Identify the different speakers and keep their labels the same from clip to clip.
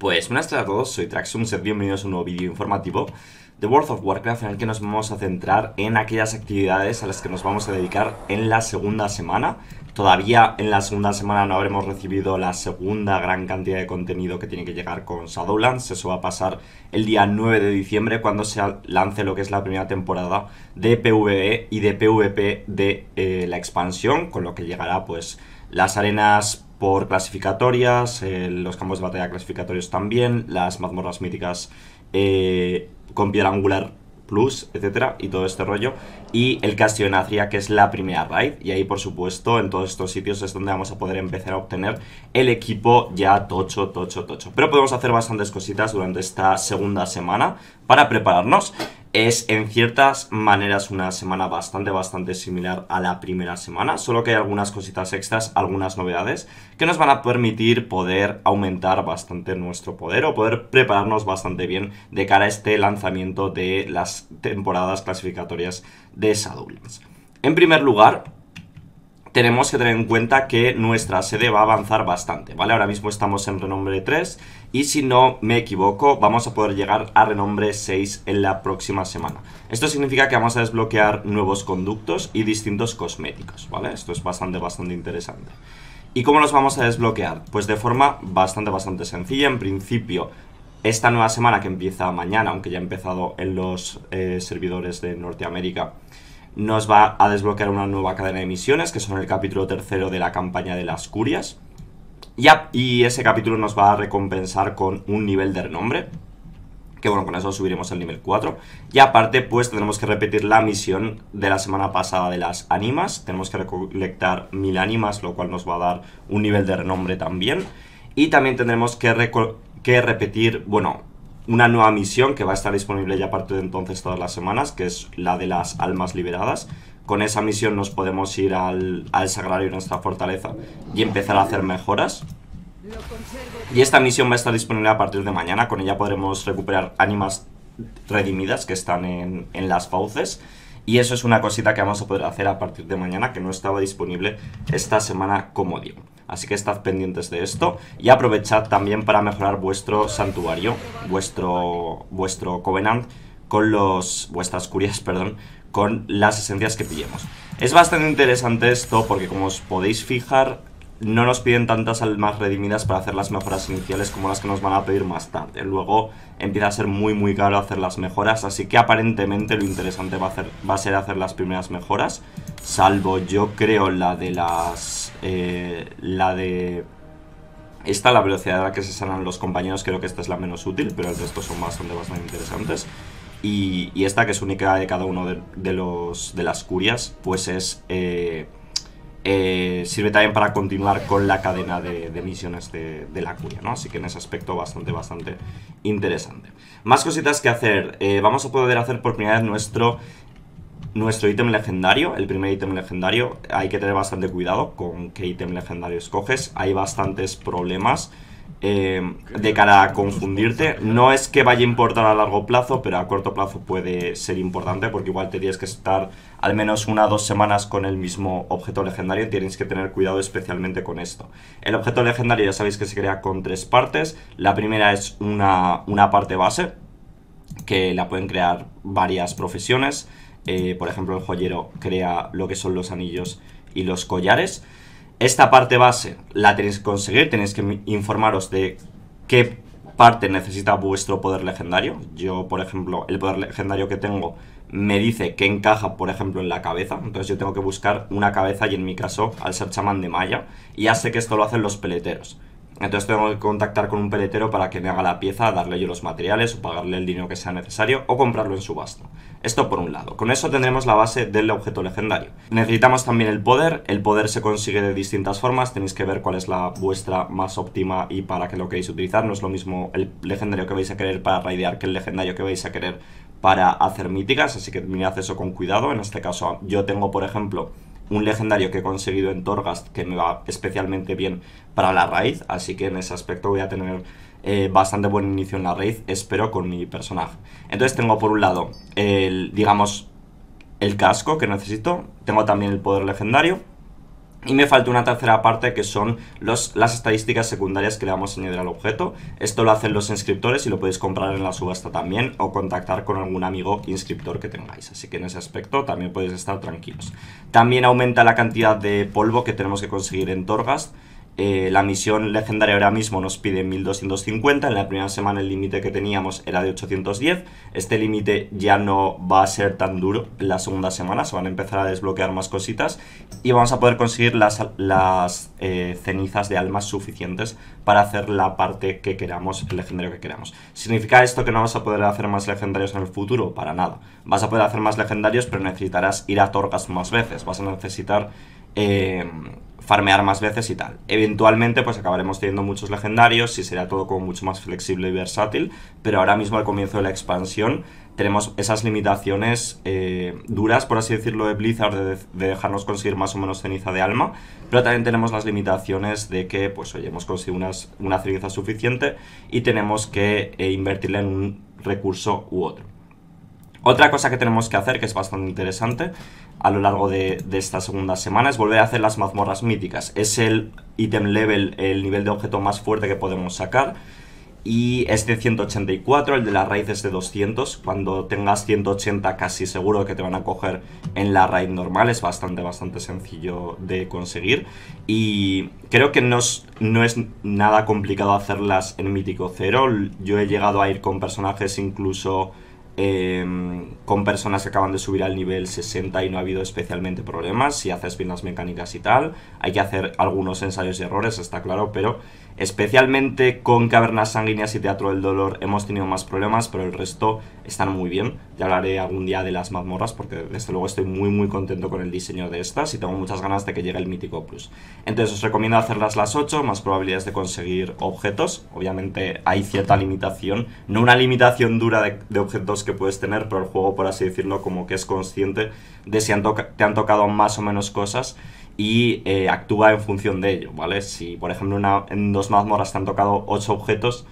Speaker 1: Pues buenas tardes a todos, soy Traxum, bienvenidos a un nuevo vídeo informativo de World of Warcraft en el que nos vamos a centrar en aquellas actividades a las que nos vamos a dedicar en la segunda semana. Todavía en la segunda semana no habremos recibido la segunda gran cantidad de contenido que tiene que llegar con Shadowlands. Eso va a pasar el día 9 de diciembre cuando se lance lo que es la primera temporada de PvE y de PvP de eh, la expansión, con lo que llegará pues las arenas por clasificatorias, eh, los campos de batalla clasificatorios también, las mazmorras míticas eh, con piedra angular plus, etcétera, y todo este rollo, y el Castillo de Nazria, que es la primera raid, y ahí por supuesto en todos estos sitios es donde vamos a poder empezar a obtener el equipo ya tocho, tocho, tocho. Pero podemos hacer bastantes cositas durante esta segunda semana para prepararnos es en ciertas maneras una semana bastante, bastante similar a la primera semana, solo que hay algunas cositas extras, algunas novedades que nos van a permitir poder aumentar bastante nuestro poder o poder prepararnos bastante bien de cara a este lanzamiento de las temporadas clasificatorias de Shadowlands. En primer lugar, tenemos que tener en cuenta que nuestra sede va a avanzar bastante, ¿vale? Ahora mismo estamos en renombre 3 y si no me equivoco vamos a poder llegar a renombre 6 en la próxima semana. Esto significa que vamos a desbloquear nuevos conductos y distintos cosméticos, ¿vale? Esto es bastante, bastante interesante. ¿Y cómo los vamos a desbloquear? Pues de forma bastante, bastante sencilla. En principio, esta nueva semana que empieza mañana, aunque ya ha empezado en los eh, servidores de Norteamérica, nos va a desbloquear una nueva cadena de misiones, que son el capítulo tercero de la campaña de las Curias. Y, y ese capítulo nos va a recompensar con un nivel de renombre, que bueno, con eso subiremos al nivel 4. Y aparte, pues tenemos que repetir la misión de la semana pasada de las ánimas. Tenemos que recolectar mil ánimas, lo cual nos va a dar un nivel de renombre también. Y también tendremos que repetir, bueno, una nueva misión que va a estar disponible ya a partir de entonces todas las semanas, que es la de las almas liberadas. Con esa misión nos podemos ir al, al sagrario de nuestra fortaleza y empezar a hacer mejoras. Y esta misión va a estar disponible a partir de mañana, con ella podremos recuperar ánimas redimidas que están en, en las fauces. Y eso es una cosita que vamos a poder hacer a partir de mañana, que no estaba disponible esta semana como digo. Así que estad pendientes de esto y aprovechad también para mejorar vuestro santuario, vuestro, vuestro covenant con los, vuestras curias, perdón, con las esencias que pillemos. Es bastante interesante esto porque como os podéis fijar, no nos piden tantas almas redimidas para hacer las mejoras iniciales como las que nos van a pedir más tarde. Luego empieza a ser muy muy caro hacer las mejoras, así que aparentemente lo interesante va a, va a ser hacer las primeras mejoras, salvo yo creo la de las... Eh, la de... Esta, la velocidad a la que se sanan los compañeros, creo que esta es la menos útil, pero el resto son bastante, bastante interesantes. Y, esta, que es única de cada uno de, los, de las curias, pues es... Eh, eh, sirve también para continuar con la cadena de, misiones de, la cuya, ¿no? Así que en ese aspecto bastante, bastante interesante. Más cositas que hacer. Eh, vamos a poder hacer por primera vez nuestro nuestro ítem legendario, el primer ítem legendario, hay que tener bastante cuidado con qué ítem legendario escoges. Hay bastantes problemas eh, de cara a confundirte. No es que vaya a importar a largo plazo, pero a corto plazo puede ser importante porque igual tendrías que estar al menos una o dos semanas con el mismo objeto legendario. Tienes que tener cuidado especialmente con esto. El objeto legendario ya sabéis que se crea con tres partes. La primera es una, parte base, que la pueden crear varias profesiones. Eh, por ejemplo, el joyero crea lo que son los anillos y los collares esta parte base la tenéis que conseguir, tenéis que informaros de qué parte necesita vuestro poder legendario. Yo, por ejemplo, el poder legendario que tengo me dice que encaja, por ejemplo, en la cabeza. Entonces yo tengo que buscar una cabeza y en mi caso, al ser chamán de Maya, ya sé que esto lo hacen los peleteros. Entonces tengo que contactar con un peletero para que me haga la pieza, darle yo los materiales o pagarle el dinero que sea necesario o comprarlo en subasta. Esto por un lado. Con eso tendremos la base del objeto legendario. Necesitamos también el poder. El poder se consigue de distintas formas. Tenéis que ver cuál es la vuestra más óptima y para qué lo queréis utilizar. No es lo mismo el legendario que vais a querer para raidear que el legendario que vais a querer para hacer míticas. Así que mirad eso con cuidado. En este caso yo tengo, por ejemplo, un legendario que he conseguido en Torgast que me va especialmente bien para la raíz, así que en ese aspecto voy a tener eh, bastante buen inicio en la raíz, espero, con mi personaje. Entonces tengo por un lado, el, digamos, el casco que necesito, tengo también el poder legendario, y me falta una tercera parte que son las estadísticas secundarias que le vamos a añadir al objeto. Esto lo hacen los inscriptores y lo podéis comprar en la subasta también o contactar con algún amigo inscriptor que tengáis. Así que en ese aspecto también podéis estar tranquilos. También aumenta la cantidad de polvo que tenemos que conseguir en Torgast eh, la misión legendaria ahora mismo nos pide 1250, en la primera semana el límite que teníamos era de 810, este límite ya no va a ser tan duro en la segunda semana, se van a empezar a desbloquear más cositas y vamos a poder conseguir las, eh, cenizas de almas suficientes para hacer la parte que queramos, el legendario que queramos. ¿Significa esto que no vas a poder hacer más legendarios en el futuro? Para nada. Vas a poder hacer más legendarios pero necesitarás ir a torcas más veces, vas a necesitar... Eh, farmear más veces y tal. Eventualmente pues acabaremos teniendo muchos legendarios y será todo como mucho más flexible y versátil, pero ahora mismo al comienzo de la expansión tenemos esas limitaciones eh, duras, por así decirlo, de Blizzard, de, dejarnos conseguir más o menos ceniza de alma, pero también tenemos las limitaciones de que, pues oye, hemos conseguido una ceniza suficiente y tenemos que eh, invertirla en un recurso u otro. Otra cosa que tenemos que hacer, que es bastante interesante, a lo largo de, esta segunda semana, es volver a hacer las mazmorras míticas. Es el item level, el nivel de objeto más fuerte que podemos sacar. Y es de 184, el de la raíz es de 200. Cuando tengas 180 casi seguro que te van a coger en la raíz normal. Es bastante, bastante sencillo de conseguir. Y creo que no es, no es nada complicado hacerlas en mítico cero. Yo he llegado a ir con personajes incluso Em, con personas que acaban de subir al nivel 60 y no ha habido especialmente problemas. Si haces bien las mecánicas y tal, hay que hacer algunos ensayos y errores, está claro, pero especialmente con Cavernas Sanguíneas y Teatro del Dolor hemos tenido más problemas, pero el resto están muy bien. Ya hablaré algún día de las mazmorras porque desde luego estoy muy muy contento con el diseño de estas y tengo muchas ganas de que llegue el Mítico Plus. Entonces os recomiendo hacerlas las 8, más probabilidades de conseguir objetos. Obviamente hay cierta limitación, no una limitación dura de, objetos que puedes tener, pero el juego por así decirlo como que es consciente de si te han tocado más o menos cosas y eh, actúa en función de ello, ¿vale? Si por ejemplo en dos mazmorras te han tocado 8 objetos,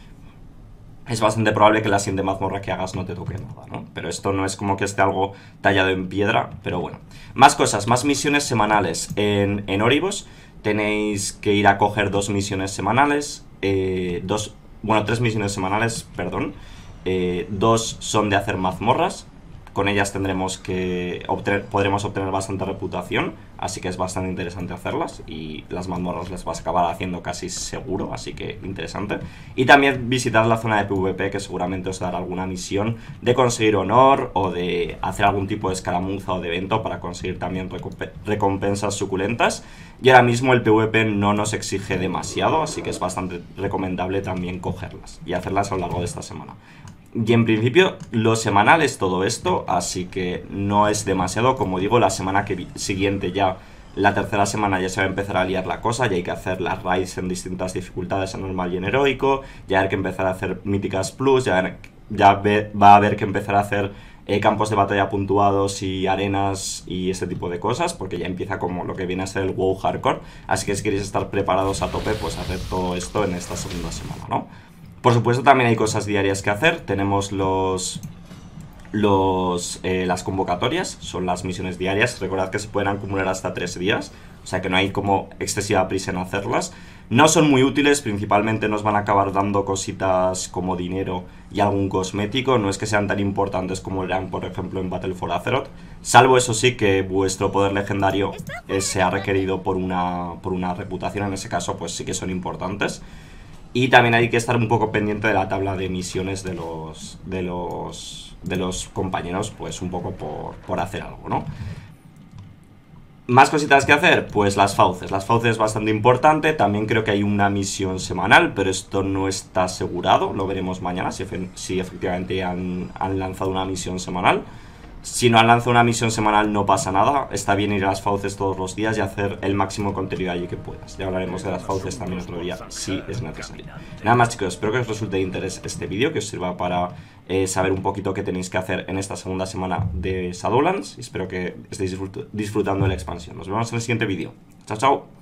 Speaker 1: es bastante probable que la siguiente mazmorra que hagas no te toque nada, ¿no? Pero esto no es como que esté algo tallado en piedra, pero bueno. Más cosas, más misiones semanales. En, Oribos. tenéis que ir a coger dos misiones semanales, eh, dos, bueno, tres misiones semanales, perdón. Eh, dos son de hacer mazmorras, con ellas tendremos que obtener, podremos obtener bastante reputación, así que es bastante interesante hacerlas y las mazmorras las vas a acabar haciendo casi seguro, así que interesante. Y también visitar la zona de PvP que seguramente os dará alguna misión de conseguir honor o de hacer algún tipo de escaramuza o de evento para conseguir también recompensas suculentas. Y ahora mismo el PvP no nos exige demasiado, así que es bastante recomendable también cogerlas y hacerlas a lo largo de esta semana. Y en principio lo semanal es todo esto, así que no es demasiado. Como digo, la semana que siguiente ya, la tercera semana ya se va a empezar a liar la cosa, ya hay que hacer las raids en distintas dificultades en normal y en heroico, ya hay que empezar a hacer míticas plus, ya, ya va a haber que empezar a hacer eh, campos de batalla puntuados y arenas y ese tipo de cosas, porque ya empieza como lo que viene a ser el WoW Hardcore. Así que si queréis estar preparados a tope, pues hacer todo esto en esta segunda semana, ¿no? Por supuesto también hay cosas diarias que hacer, tenemos los... Los, eh, las convocatorias son las misiones diarias. Recordad que se pueden acumular hasta tres días, o sea que no hay como excesiva prisa en hacerlas. No son muy útiles, principalmente nos van a acabar dando cositas como dinero y algún cosmético. No es que sean tan importantes como eran, por ejemplo, en Battle for Azeroth. Salvo eso sí que vuestro poder legendario eh, se ha requerido por una, por una reputación. En ese caso, pues sí que son importantes. Y también hay que estar un poco pendiente de la tabla de misiones de los, de los, compañeros, pues un poco por, hacer algo, ¿no? Más cositas que hacer, pues las fauces. Las fauces es bastante importante. También creo que hay una misión semanal, pero esto no está asegurado. Lo veremos mañana si, efectivamente han lanzado una misión semanal. Si no lanzado una misión semanal no pasa nada, está bien ir a las fauces todos los días y hacer el máximo contenido allí que puedas. Ya hablaremos de las fauces también otro día, si es necesario. Nada más chicos, espero que os resulte de interés este vídeo, que os sirva para eh, saber un poquito qué tenéis que hacer en esta segunda semana de Y Espero que estéis disfrutando de la expansión. Nos vemos en el siguiente vídeo. Chao, chao.